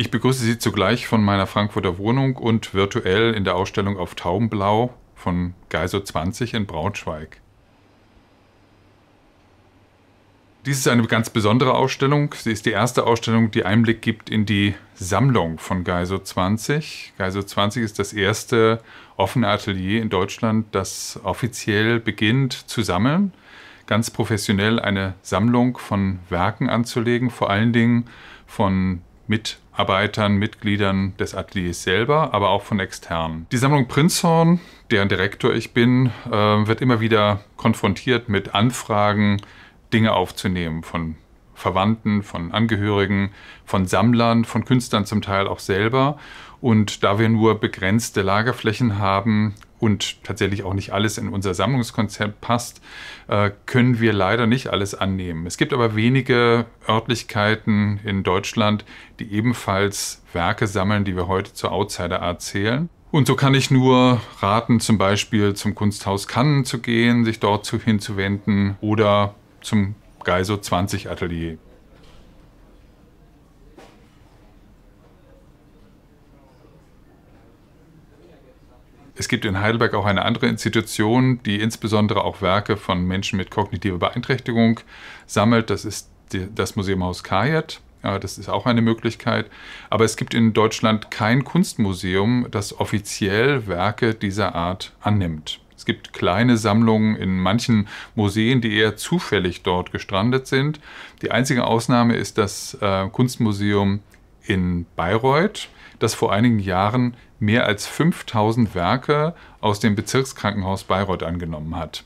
Ich begrüße Sie zugleich von meiner Frankfurter Wohnung und virtuell in der Ausstellung auf Taubenblau von Geiso 20 in Braunschweig. Dies ist eine ganz besondere Ausstellung. Sie ist die erste Ausstellung, die Einblick gibt in die Sammlung von Geiso 20. Geiso 20 ist das erste offene Atelier in Deutschland, das offiziell beginnt zu sammeln, ganz professionell eine Sammlung von Werken anzulegen, vor allen Dingen von mit Arbeitern, Mitgliedern des Ateliers selber, aber auch von externen. Die Sammlung Prinzhorn, deren Direktor ich bin, äh, wird immer wieder konfrontiert mit Anfragen, Dinge aufzunehmen von Verwandten, von Angehörigen, von Sammlern, von Künstlern zum Teil auch selber. Und da wir nur begrenzte Lagerflächen haben, und tatsächlich auch nicht alles in unser Sammlungskonzept passt, äh, können wir leider nicht alles annehmen. Es gibt aber wenige Örtlichkeiten in Deutschland, die ebenfalls Werke sammeln, die wir heute zur Outsider-Art zählen. Und so kann ich nur raten, zum Beispiel zum Kunsthaus Cannes zu gehen, sich dort hinzuwenden oder zum Geiso 20 Atelier. Es gibt in Heidelberg auch eine andere Institution, die insbesondere auch Werke von Menschen mit kognitiver Beeinträchtigung sammelt. Das ist das Museum Haus Kajat. Das ist auch eine Möglichkeit. Aber es gibt in Deutschland kein Kunstmuseum, das offiziell Werke dieser Art annimmt. Es gibt kleine Sammlungen in manchen Museen, die eher zufällig dort gestrandet sind. Die einzige Ausnahme ist das äh, Kunstmuseum in Bayreuth, das vor einigen Jahren mehr als 5000 Werke aus dem Bezirkskrankenhaus Bayreuth angenommen hat.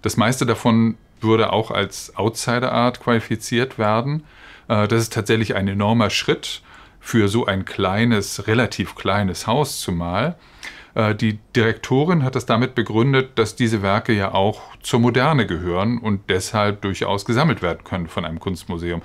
Das meiste davon würde auch als Outsider Art qualifiziert werden. Äh, das ist tatsächlich ein enormer Schritt für so ein kleines, relativ kleines Haus zumal. Äh, die Direktorin hat das damit begründet, dass diese Werke ja auch zur Moderne gehören und deshalb durchaus gesammelt werden können von einem Kunstmuseum.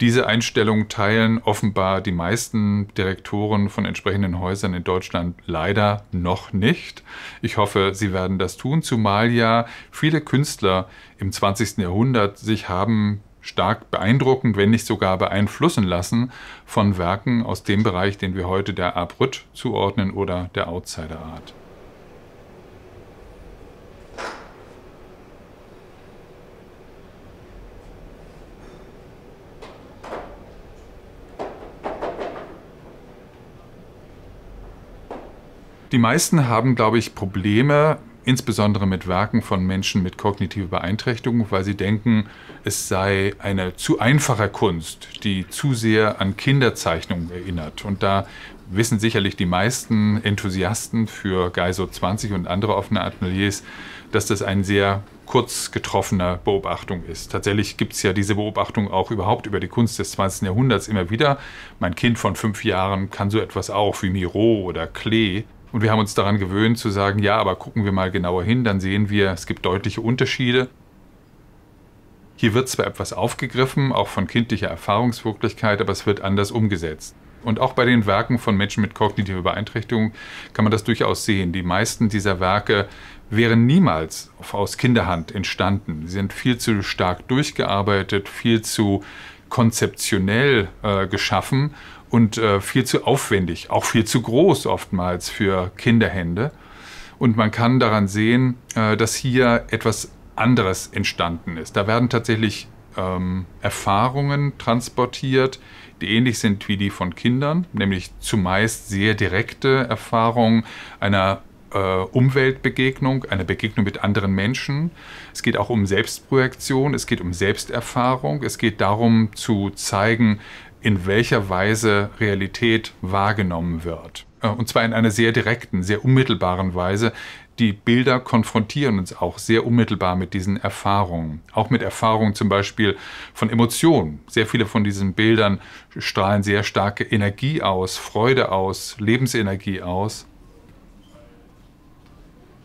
Diese Einstellung teilen offenbar die meisten Direktoren von entsprechenden Häusern in Deutschland leider noch nicht. Ich hoffe, sie werden das tun, zumal ja viele Künstler im 20. Jahrhundert sich haben stark beeindruckend, wenn nicht sogar beeinflussen lassen von Werken aus dem Bereich, den wir heute der Abrüt zuordnen oder der Outsider Art. Die meisten haben, glaube ich, Probleme, insbesondere mit Werken von Menschen mit kognitiver Beeinträchtigung, weil sie denken, es sei eine zu einfache Kunst, die zu sehr an Kinderzeichnungen erinnert. Und da wissen sicherlich die meisten Enthusiasten für Geiso 20 und andere offene Ateliers, dass das ein sehr kurz getroffener Beobachtung ist. Tatsächlich gibt es ja diese Beobachtung auch überhaupt über die Kunst des 20. Jahrhunderts immer wieder. Mein Kind von fünf Jahren kann so etwas auch wie Miro oder Klee. Und wir haben uns daran gewöhnt zu sagen, ja, aber gucken wir mal genauer hin, dann sehen wir, es gibt deutliche Unterschiede. Hier wird zwar etwas aufgegriffen, auch von kindlicher Erfahrungswirklichkeit, aber es wird anders umgesetzt. Und auch bei den Werken von Menschen mit kognitiver Beeinträchtigung kann man das durchaus sehen. Die meisten dieser Werke wären niemals aus Kinderhand entstanden. Sie sind viel zu stark durchgearbeitet, viel zu konzeptionell äh, geschaffen und äh, viel zu aufwendig, auch viel zu groß oftmals für Kinderhände. Und man kann daran sehen, äh, dass hier etwas anderes entstanden ist. Da werden tatsächlich ähm, Erfahrungen transportiert, die ähnlich sind wie die von Kindern, nämlich zumeist sehr direkte Erfahrungen einer äh, Umweltbegegnung, einer Begegnung mit anderen Menschen. Es geht auch um Selbstprojektion, es geht um Selbsterfahrung, es geht darum zu zeigen, in welcher Weise Realität wahrgenommen wird. Äh, und zwar in einer sehr direkten, sehr unmittelbaren Weise. Die Bilder konfrontieren uns auch sehr unmittelbar mit diesen Erfahrungen. Auch mit Erfahrungen zum Beispiel von Emotionen. Sehr viele von diesen Bildern strahlen sehr starke Energie aus, Freude aus, Lebensenergie aus.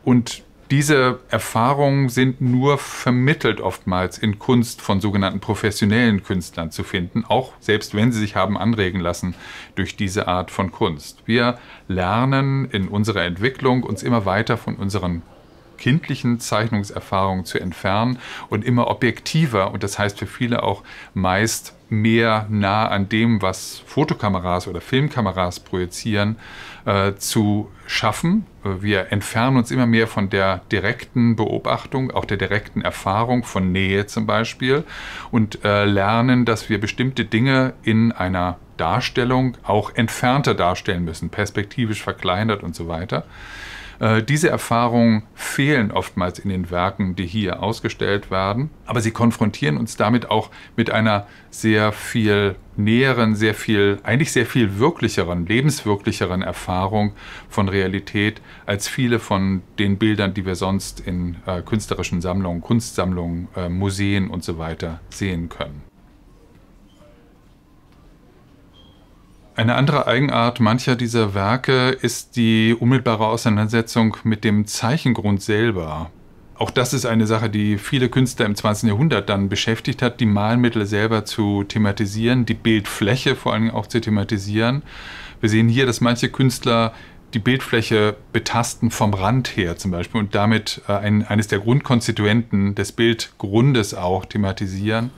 Und diese Erfahrungen sind nur vermittelt oftmals in Kunst von sogenannten professionellen Künstlern zu finden, auch selbst wenn sie sich haben anregen lassen durch diese Art von Kunst. Wir lernen in unserer Entwicklung uns immer weiter von unseren kindlichen Zeichnungserfahrung zu entfernen und immer objektiver und das heißt für viele auch meist mehr nah an dem, was Fotokameras oder Filmkameras projizieren, äh, zu schaffen. Wir entfernen uns immer mehr von der direkten Beobachtung, auch der direkten Erfahrung von Nähe zum Beispiel und äh, lernen, dass wir bestimmte Dinge in einer Darstellung auch entfernter darstellen müssen, perspektivisch verkleinert und so weiter. Äh, diese Erfahrungen fehlen oftmals in den Werken, die hier ausgestellt werden, aber sie konfrontieren uns damit auch mit einer sehr viel näheren, sehr viel, eigentlich sehr viel wirklicheren, lebenswirklicheren Erfahrung von Realität als viele von den Bildern, die wir sonst in äh, künstlerischen Sammlungen, Kunstsammlungen, äh, Museen und so weiter sehen können. Eine andere Eigenart mancher dieser Werke ist die unmittelbare Auseinandersetzung mit dem Zeichengrund selber. Auch das ist eine Sache, die viele Künstler im 20. Jahrhundert dann beschäftigt hat, die Malmittel selber zu thematisieren, die Bildfläche vor allem auch zu thematisieren. Wir sehen hier, dass manche Künstler die Bildfläche betasten vom Rand her zum Beispiel und damit äh, ein, eines der Grundkonstituenten des Bildgrundes auch thematisieren.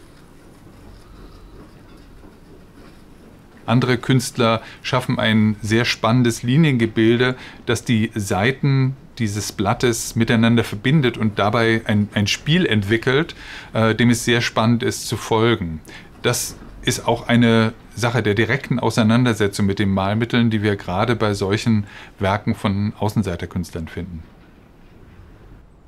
Andere Künstler schaffen ein sehr spannendes Liniengebilde, das die Seiten dieses Blattes miteinander verbindet und dabei ein, ein Spiel entwickelt, äh, dem es sehr spannend ist zu folgen. Das ist auch eine Sache der direkten Auseinandersetzung mit den Malmitteln, die wir gerade bei solchen Werken von Außenseiterkünstlern finden.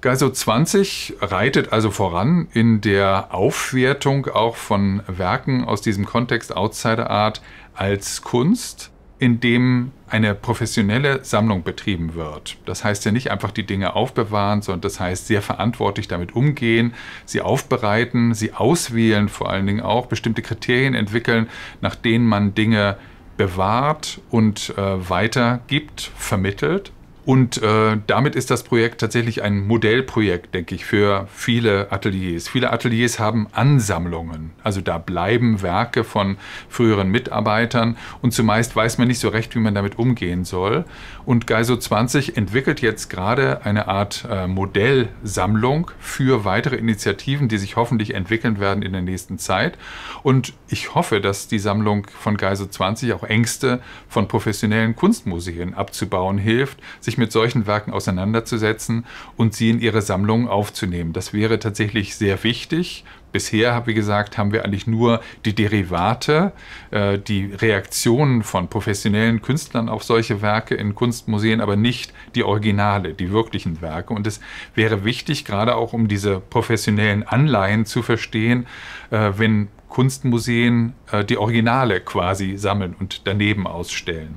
Geiso 20 reitet also voran in der Aufwertung auch von Werken aus diesem Kontext Outsider Art als Kunst, indem eine professionelle Sammlung betrieben wird. Das heißt ja nicht einfach die Dinge aufbewahren, sondern das heißt sehr verantwortlich damit umgehen, sie aufbereiten, sie auswählen, vor allen Dingen auch bestimmte Kriterien entwickeln, nach denen man Dinge bewahrt und äh, weitergibt, vermittelt und äh, damit ist das Projekt tatsächlich ein Modellprojekt, denke ich, für viele Ateliers. Viele Ateliers haben Ansammlungen. Also da bleiben Werke von früheren Mitarbeitern und zumeist weiß man nicht so recht, wie man damit umgehen soll. Und Geiso 20 entwickelt jetzt gerade eine Art äh, Modellsammlung für weitere Initiativen, die sich hoffentlich entwickeln werden in der nächsten Zeit. Und ich hoffe, dass die Sammlung von Geiso 20 auch Ängste von professionellen Kunstmuseen abzubauen hilft, sich sich mit solchen Werken auseinanderzusetzen und sie in ihre Sammlung aufzunehmen. Das wäre tatsächlich sehr wichtig. Bisher, wie gesagt, haben wir eigentlich nur die Derivate, äh, die Reaktionen von professionellen Künstlern auf solche Werke in Kunstmuseen, aber nicht die Originale, die wirklichen Werke. Und es wäre wichtig, gerade auch um diese professionellen Anleihen zu verstehen, äh, wenn Kunstmuseen äh, die Originale quasi sammeln und daneben ausstellen.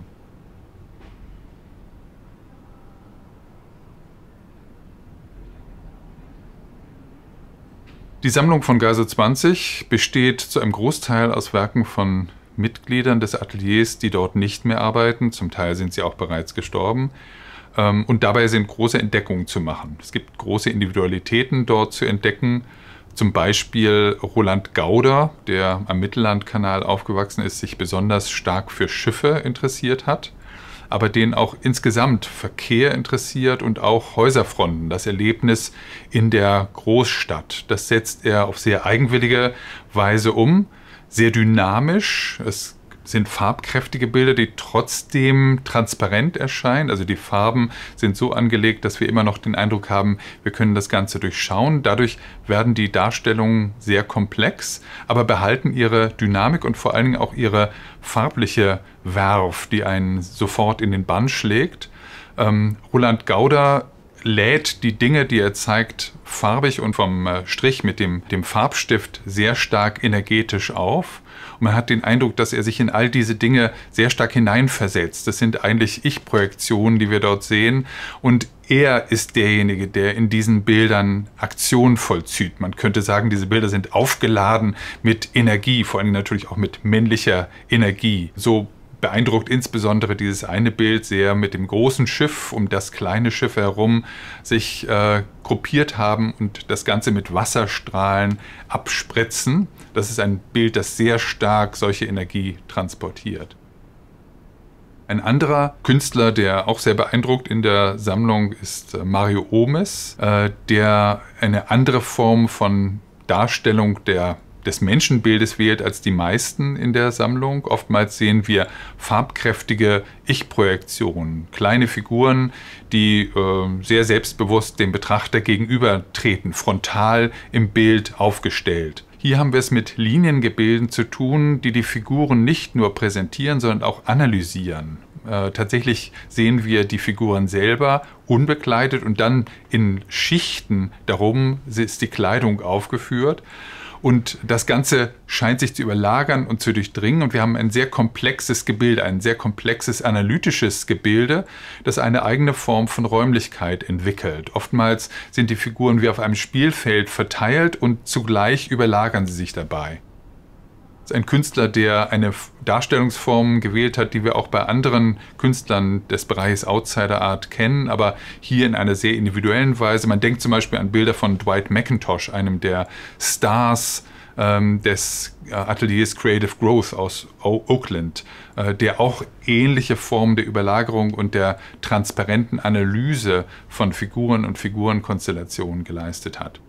Die Sammlung von Geiser 20 besteht zu einem Großteil aus Werken von Mitgliedern des Ateliers, die dort nicht mehr arbeiten. Zum Teil sind sie auch bereits gestorben. Ähm, und dabei sind große Entdeckungen zu machen. Es gibt große Individualitäten dort zu entdecken. Zum Beispiel Roland Gauder, der am Mittellandkanal aufgewachsen ist, sich besonders stark für Schiffe interessiert hat aber den auch insgesamt Verkehr interessiert und auch Häuserfronten, das Erlebnis in der Großstadt. Das setzt er auf sehr eigenwillige Weise um, sehr dynamisch. Es sind farbkräftige Bilder, die trotzdem transparent erscheinen. Also die Farben sind so angelegt, dass wir immer noch den Eindruck haben, wir können das Ganze durchschauen. Dadurch werden die Darstellungen sehr komplex, aber behalten ihre Dynamik und vor allen Dingen auch ihre farbliche Werf, die einen sofort in den Bann schlägt. Ähm, Roland Gauder lädt die Dinge, die er zeigt, farbig und vom äh, Strich mit dem, dem Farbstift sehr stark energetisch auf. Und man hat den Eindruck, dass er sich in all diese Dinge sehr stark hineinversetzt. Das sind eigentlich Ich-Projektionen, die wir dort sehen. Und er ist derjenige, der in diesen Bildern Aktion vollzieht. Man könnte sagen, diese Bilder sind aufgeladen mit Energie, vor allem natürlich auch mit männlicher Energie. So beeindruckt insbesondere dieses eine Bild sehr mit dem großen Schiff um das kleine Schiff herum sich äh, gruppiert haben und das Ganze mit Wasserstrahlen abspritzen. Das ist ein Bild, das sehr stark solche Energie transportiert. Ein anderer Künstler, der auch sehr beeindruckt in der Sammlung ist äh, Mario Omes, äh, der eine andere Form von Darstellung der des Menschenbildes wählt als die meisten in der Sammlung. Oftmals sehen wir farbkräftige Ich-Projektionen, kleine Figuren, die äh, sehr selbstbewusst dem Betrachter gegenübertreten, frontal im Bild aufgestellt. Hier haben wir es mit Liniengebilden zu tun, die die Figuren nicht nur präsentieren, sondern auch analysieren. Äh, tatsächlich sehen wir die Figuren selber unbekleidet und dann in Schichten darum ist die Kleidung aufgeführt. Und das Ganze scheint sich zu überlagern und zu durchdringen. Und wir haben ein sehr komplexes Gebilde, ein sehr komplexes analytisches Gebilde, das eine eigene Form von Räumlichkeit entwickelt. Oftmals sind die Figuren wie auf einem Spielfeld verteilt und zugleich überlagern sie sich dabei ist ein Künstler, der eine Darstellungsform gewählt hat, die wir auch bei anderen Künstlern des Bereiches Outsider Art kennen, aber hier in einer sehr individuellen Weise. Man denkt zum Beispiel an Bilder von Dwight McIntosh, einem der Stars ähm, des äh, Ateliers Creative Growth aus o Oakland, äh, der auch ähnliche Formen der Überlagerung und der transparenten Analyse von Figuren und Figurenkonstellationen geleistet hat.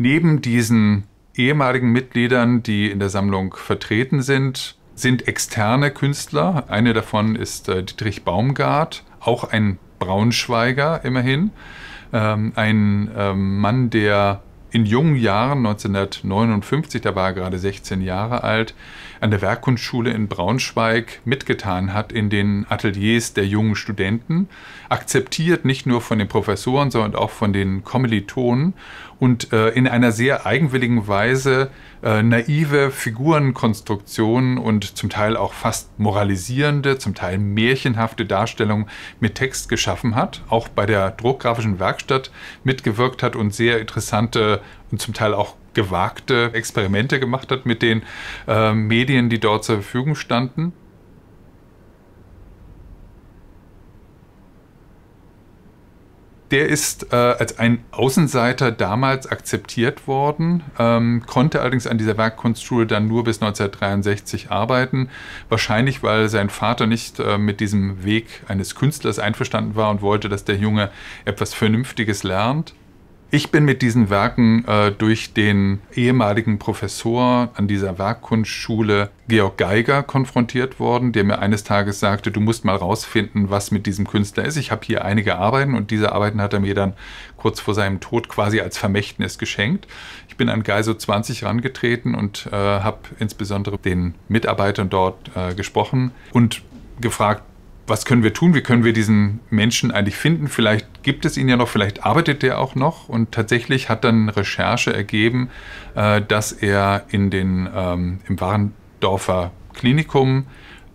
Neben diesen ehemaligen Mitgliedern, die in der Sammlung vertreten sind, sind externe Künstler. Eine davon ist äh, Dietrich Baumgart, auch ein Braunschweiger immerhin. Ähm, ein ähm, Mann, der in jungen Jahren, 1959, da war er gerade 16 Jahre alt, an der Werkkunstschule in Braunschweig mitgetan hat in den Ateliers der jungen Studenten, akzeptiert nicht nur von den Professoren, sondern auch von den Kommilitonen und äh, in einer sehr eigenwilligen Weise äh, naive Figurenkonstruktionen und zum Teil auch fast moralisierende, zum Teil märchenhafte Darstellungen mit Text geschaffen hat, auch bei der druckgrafischen Werkstatt mitgewirkt hat und sehr interessante und zum Teil auch gewagte Experimente gemacht hat mit den äh, Medien, die dort zur Verfügung standen. der ist äh, als ein Außenseiter damals akzeptiert worden, ähm, konnte allerdings an dieser Werkkunstschule dann nur bis 1963 arbeiten. Wahrscheinlich, weil sein Vater nicht äh, mit diesem Weg eines Künstlers einverstanden war und wollte, dass der Junge etwas Vernünftiges lernt. Ich bin mit diesen Werken äh, durch den ehemaligen Professor an dieser Werkkunstschule Georg Geiger konfrontiert worden, der mir eines Tages sagte, du musst mal rausfinden, was mit diesem Künstler ist. Ich habe hier einige Arbeiten und diese Arbeiten hat er mir dann kurz vor seinem Tod quasi als Vermächtnis geschenkt. Ich bin an Geiso 20 rangetreten und äh, habe insbesondere den Mitarbeitern dort äh, gesprochen und gefragt, was können wir tun? Wie können wir diesen Menschen eigentlich finden? Vielleicht gibt es ihn ja noch, vielleicht arbeitet er auch noch. Und tatsächlich hat dann Recherche ergeben, äh, dass er in den, ähm, im Warendorfer Klinikum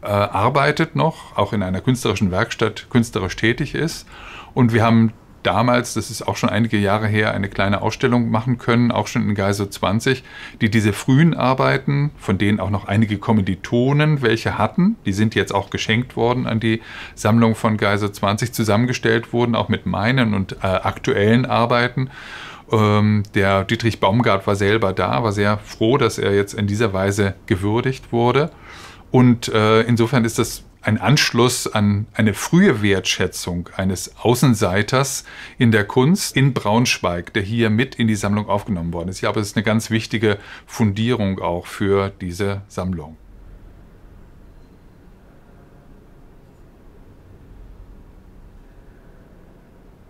äh, arbeitet noch, auch in einer künstlerischen Werkstatt künstlerisch tätig ist. Und wir haben damals, das ist auch schon einige Jahre her, eine kleine Ausstellung machen können, auch schon in Geiso 20, die diese frühen Arbeiten, von denen auch noch einige Kommilitonen welche hatten, die sind jetzt auch geschenkt worden an die Sammlung von Geiso 20, zusammengestellt wurden, auch mit meinen und äh, aktuellen Arbeiten. Ähm, der Dietrich Baumgart war selber da, war sehr froh, dass er jetzt in dieser Weise gewürdigt wurde. Und äh, insofern ist das ein Anschluss an eine frühe Wertschätzung eines Außenseiters in der Kunst in Braunschweig, der hier mit in die Sammlung aufgenommen worden ist. Ich glaube, es ist eine ganz wichtige Fundierung auch für diese Sammlung.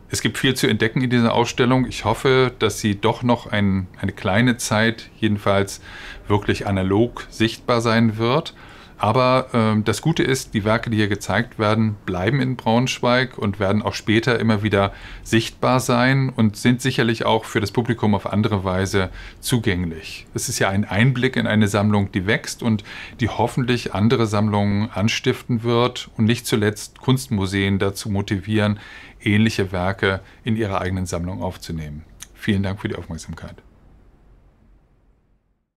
Es gibt viel zu entdecken in dieser Ausstellung. Ich hoffe, dass sie doch noch ein, eine kleine Zeit, jedenfalls wirklich analog sichtbar sein wird. Aber ähm, das Gute ist, die Werke, die hier gezeigt werden, bleiben in Braunschweig und werden auch später immer wieder sichtbar sein und sind sicherlich auch für das Publikum auf andere Weise zugänglich. Es ist ja ein Einblick in eine Sammlung, die wächst und die hoffentlich andere Sammlungen anstiften wird und nicht zuletzt Kunstmuseen dazu motivieren, ähnliche Werke in ihre eigenen Sammlung aufzunehmen. Vielen Dank für die Aufmerksamkeit.